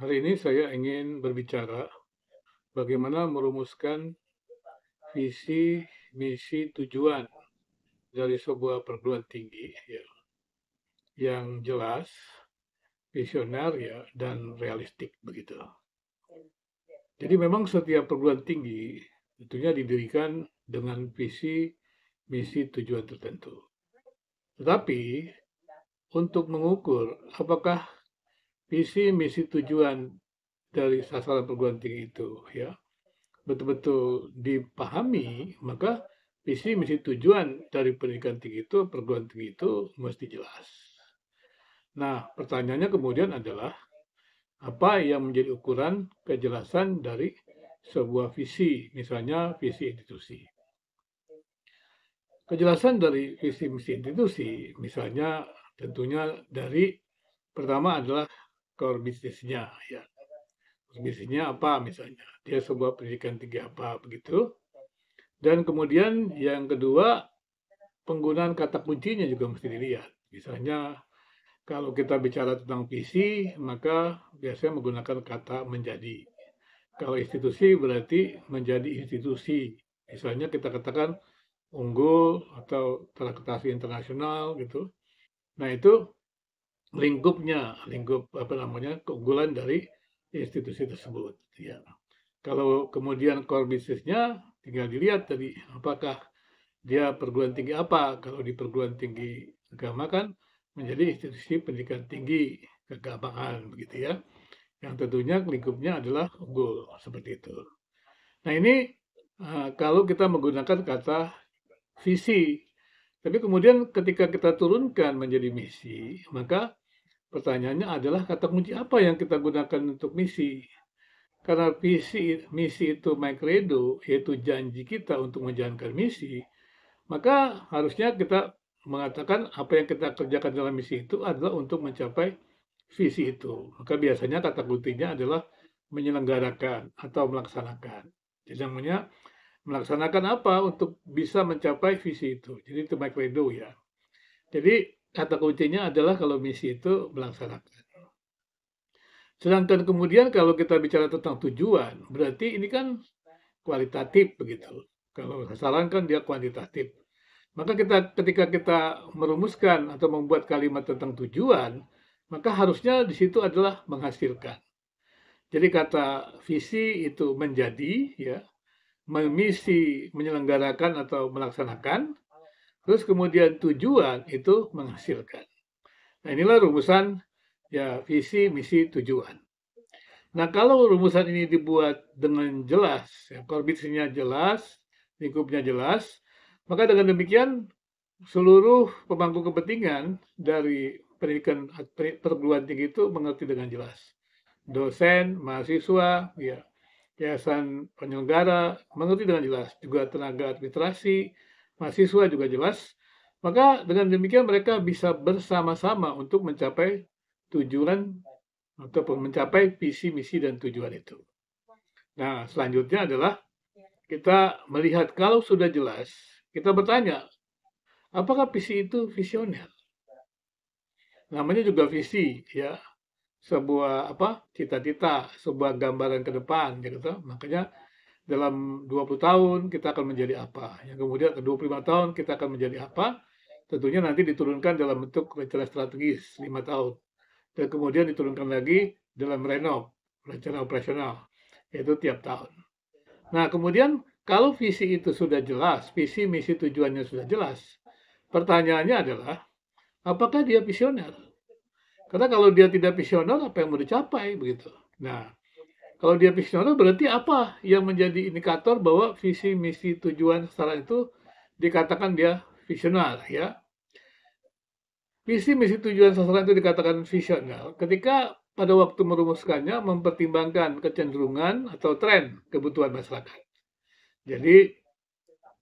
Hari ini saya ingin berbicara bagaimana merumuskan visi, misi, tujuan dari sebuah perguruan tinggi ya, yang jelas, visioner ya, dan realistik begitu. Jadi memang setiap perguruan tinggi tentunya didirikan dengan visi, misi, tujuan tertentu. Tetapi untuk mengukur apakah visi misi tujuan dari sasaran perguruan tinggi itu ya betul-betul dipahami maka visi misi tujuan dari pendidikan tinggi itu perguruan tinggi itu mesti jelas. Nah pertanyaannya kemudian adalah apa yang menjadi ukuran kejelasan dari sebuah visi misalnya visi institusi. Kejelasan dari visi misi institusi misalnya tentunya dari pertama adalah core bisnisnya ya bisnisnya apa misalnya dia sebuah pendidikan tinggi apa begitu dan kemudian yang kedua penggunaan kata kuncinya juga mesti dilihat misalnya kalau kita bicara tentang visi maka biasanya menggunakan kata menjadi kalau institusi berarti menjadi institusi misalnya kita katakan unggul atau terakreditasi internasional gitu nah itu lingkupnya, iya. lingkup apa namanya keunggulan dari institusi tersebut. Ya. Kalau kemudian core bisnisnya tinggal dilihat tadi apakah dia perguruan tinggi apa. Kalau di perguruan tinggi agama kan menjadi institusi pendidikan tinggi keagamaan begitu ya. Yang tentunya lingkupnya adalah unggul seperti itu. Nah ini eh, kalau kita menggunakan kata visi tapi kemudian ketika kita turunkan menjadi misi, maka Pertanyaannya adalah kata kunci apa yang kita gunakan untuk misi? Karena visi, misi itu my credo, yaitu janji kita untuk menjalankan misi, maka harusnya kita mengatakan apa yang kita kerjakan dalam misi itu adalah untuk mencapai visi itu. Maka biasanya kata kuncinya adalah menyelenggarakan atau melaksanakan. Jadi namanya melaksanakan apa untuk bisa mencapai visi itu. Jadi itu my credo ya. Jadi kata kuncinya adalah kalau misi itu melaksanakan. Sedangkan kemudian kalau kita bicara tentang tujuan, berarti ini kan kualitatif begitu. Kalau saran dia kuantitatif. Maka kita ketika kita merumuskan atau membuat kalimat tentang tujuan, maka harusnya di situ adalah menghasilkan. Jadi kata visi itu menjadi ya, misi menyelenggarakan atau melaksanakan, Terus kemudian tujuan itu menghasilkan. Nah inilah rumusan ya visi, misi, tujuan. Nah kalau rumusan ini dibuat dengan jelas, ya, korbitnya jelas, lingkupnya jelas, maka dengan demikian seluruh pemangku kepentingan dari pendidikan perguruan tinggi itu mengerti dengan jelas. Dosen, mahasiswa, ya, yayasan penyelenggara mengerti dengan jelas, juga tenaga administrasi, mahasiswa juga jelas, maka dengan demikian mereka bisa bersama-sama untuk mencapai tujuan atau mencapai visi, misi, dan tujuan itu. Nah, selanjutnya adalah kita melihat kalau sudah jelas, kita bertanya, apakah visi itu visioner? Namanya juga visi, ya sebuah apa cita-cita, sebuah gambaran ke depan, gitu. Makanya dalam 20 tahun kita akan menjadi apa, yang kemudian ke 25 tahun kita akan menjadi apa, tentunya nanti diturunkan dalam bentuk rencana strategis 5 tahun. Dan kemudian diturunkan lagi dalam renov, rencana operasional, yaitu tiap tahun. Nah, kemudian kalau visi itu sudah jelas, visi misi tujuannya sudah jelas, pertanyaannya adalah apakah dia visioner? Karena kalau dia tidak visioner, apa yang mau dicapai begitu? Nah, kalau dia visioner berarti apa yang menjadi indikator bahwa visi misi tujuan setelah itu dikatakan dia visioner ya. Visi misi tujuan sasaran itu dikatakan visioner ketika pada waktu merumuskannya mempertimbangkan kecenderungan atau tren kebutuhan masyarakat. Jadi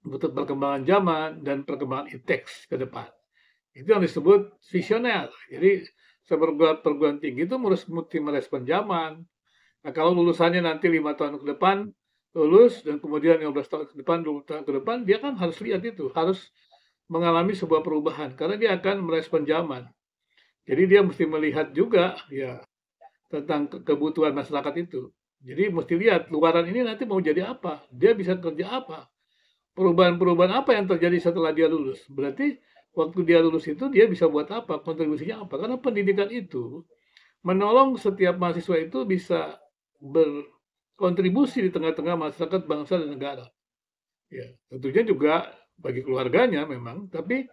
butuh perkembangan zaman dan perkembangan indeks ke depan. Itu yang disebut visioner. Jadi perguruan, perguruan tinggi itu harus mesti merespon zaman, Nah, kalau lulusannya nanti lima tahun ke depan lulus dan kemudian 15 tahun ke depan, 20 tahun ke depan, dia kan harus lihat itu, harus mengalami sebuah perubahan karena dia akan merespon zaman. Jadi dia mesti melihat juga ya tentang kebutuhan masyarakat itu. Jadi mesti lihat luaran ini nanti mau jadi apa, dia bisa kerja apa, perubahan-perubahan apa yang terjadi setelah dia lulus. Berarti waktu dia lulus itu dia bisa buat apa, kontribusinya apa. Karena pendidikan itu menolong setiap mahasiswa itu bisa berkontribusi di tengah-tengah masyarakat bangsa dan negara. Ya, tentunya juga bagi keluarganya memang, tapi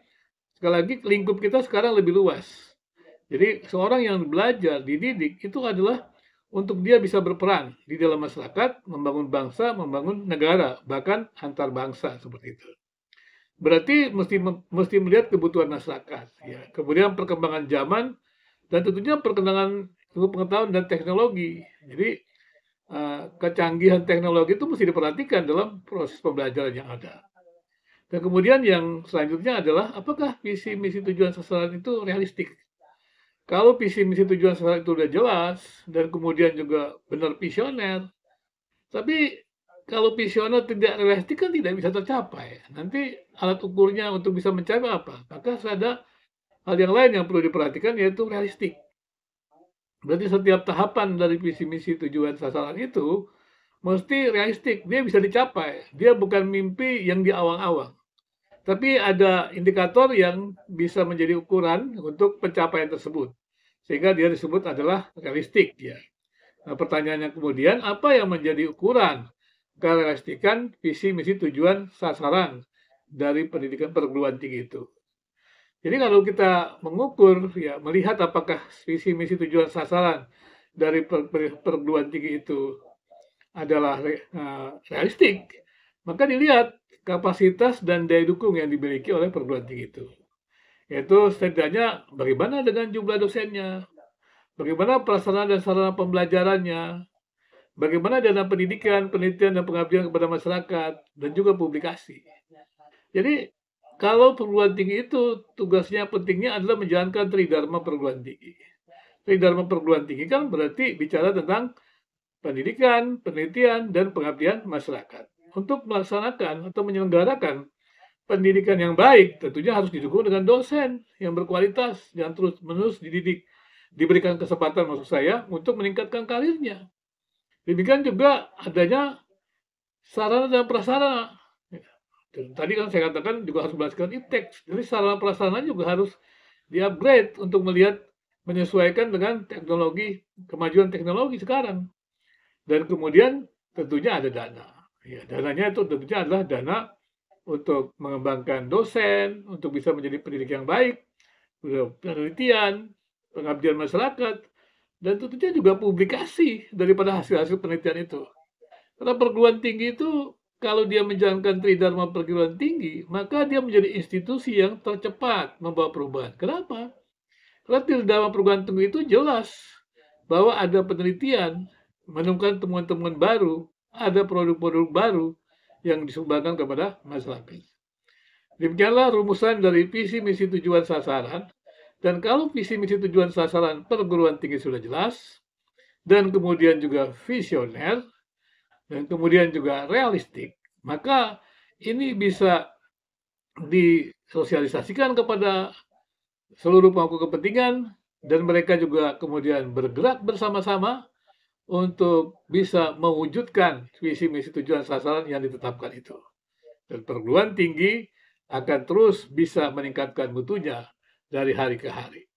sekali lagi lingkup kita sekarang lebih luas. Jadi seorang yang belajar, dididik itu adalah untuk dia bisa berperan di dalam masyarakat, membangun bangsa, membangun negara, bahkan antar bangsa seperti itu. Berarti mesti mesti melihat kebutuhan masyarakat, ya. Kemudian perkembangan zaman dan tentunya perkembangan pengetahuan dan teknologi. Jadi Eh, kecanggihan teknologi itu mesti diperhatikan dalam proses pembelajaran yang ada. Dan kemudian yang selanjutnya adalah apakah visi misi tujuan sasaran itu realistik? Kalau visi misi tujuan sasaran itu sudah jelas dan kemudian juga benar visioner, tapi kalau visioner tidak realistik kan tidak bisa tercapai. Nanti alat ukurnya untuk bisa mencapai apa? Maka ada hal yang lain yang perlu diperhatikan yaitu realistik. Berarti setiap tahapan dari visi misi tujuan sasaran itu mesti realistik, dia bisa dicapai. Dia bukan mimpi yang diawang-awang. Tapi ada indikator yang bisa menjadi ukuran untuk pencapaian tersebut. Sehingga dia disebut adalah realistik ya. Nah, pertanyaannya kemudian apa yang menjadi ukuran kerealistikan visi misi tujuan sasaran dari pendidikan perguruan tinggi itu? Jadi kalau kita mengukur, ya melihat apakah visi misi tujuan sasaran dari perguruan tinggi itu adalah uh, realistik, maka dilihat kapasitas dan daya dukung yang dimiliki oleh perguruan tinggi itu. Yaitu setidaknya bagaimana dengan jumlah dosennya, bagaimana prasarana dan sarana pembelajarannya, bagaimana dana pendidikan, penelitian, dan pengabdian kepada masyarakat, dan juga publikasi. Jadi kalau perguruan tinggi itu tugasnya pentingnya adalah menjalankan tridharma perguruan tinggi. Tridharma perguruan tinggi kan berarti bicara tentang pendidikan, penelitian, dan pengabdian masyarakat. Untuk melaksanakan atau menyelenggarakan pendidikan yang baik tentunya harus didukung dengan dosen yang berkualitas yang terus-menerus dididik. Diberikan kesempatan maksud saya untuk meningkatkan karirnya. Demikian juga adanya sarana dan prasarana Tadi kan saya katakan juga harus berdasarkan e-text. Jadi sarana prasarana juga harus di-upgrade untuk melihat menyesuaikan dengan teknologi kemajuan teknologi sekarang. Dan kemudian tentunya ada dana. Ya, dananya itu tentunya adalah dana untuk mengembangkan dosen, untuk bisa menjadi pendidik yang baik, penelitian, pengabdian masyarakat, dan tentunya juga publikasi daripada hasil-hasil penelitian itu. Karena perguruan tinggi itu kalau dia menjalankan tridharma perguruan tinggi, maka dia menjadi institusi yang tercepat membawa perubahan. Kenapa? Karena tridharma perguruan tinggi itu jelas bahwa ada penelitian menemukan temuan-temuan baru, ada produk-produk baru yang disumbangkan kepada masyarakat. Demikianlah rumusan dari visi misi tujuan sasaran. Dan kalau visi misi tujuan sasaran perguruan tinggi sudah jelas, dan kemudian juga visioner, dan hmm. kemudian juga realistik, maka ini bisa disosialisasikan kepada seluruh pemangku kepentingan dan mereka juga kemudian bergerak bersama-sama untuk bisa mewujudkan visi misi tujuan sasaran yang ditetapkan itu. Dan perguruan tinggi akan terus bisa meningkatkan mutunya dari hari ke hari.